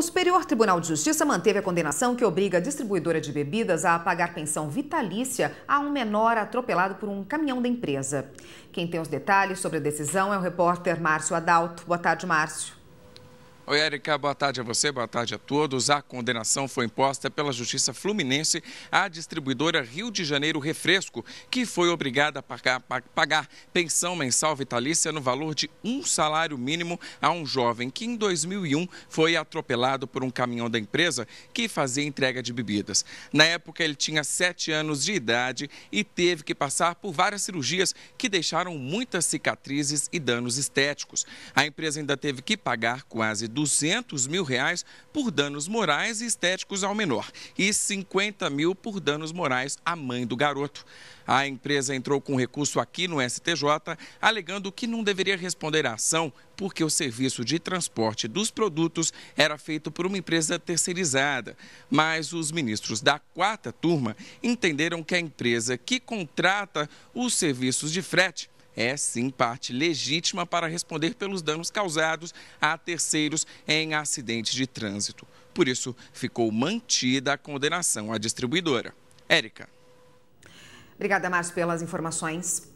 O Superior Tribunal de Justiça manteve a condenação que obriga a distribuidora de bebidas a pagar pensão vitalícia a um menor atropelado por um caminhão da empresa. Quem tem os detalhes sobre a decisão é o repórter Márcio Adalto. Boa tarde, Márcio. Oi, Erika, boa tarde a você, boa tarde a todos. A condenação foi imposta pela Justiça Fluminense à distribuidora Rio de Janeiro Refresco, que foi obrigada a pagar, pagar pensão mensal vitalícia no valor de um salário mínimo a um jovem que, em 2001, foi atropelado por um caminhão da empresa que fazia entrega de bebidas. Na época, ele tinha 7 anos de idade e teve que passar por várias cirurgias que deixaram muitas cicatrizes e danos estéticos. A empresa ainda teve que pagar quase 200 mil reais por danos morais e estéticos ao menor e 50 mil por danos morais à mãe do garoto. A empresa entrou com recurso aqui no STJ, alegando que não deveria responder à ação porque o serviço de transporte dos produtos era feito por uma empresa terceirizada. Mas os ministros da quarta turma entenderam que a empresa que contrata os serviços de frete é sim parte legítima para responder pelos danos causados a terceiros em acidentes de trânsito. Por isso, ficou mantida a condenação à distribuidora. Érica. Obrigada, Márcio, pelas informações.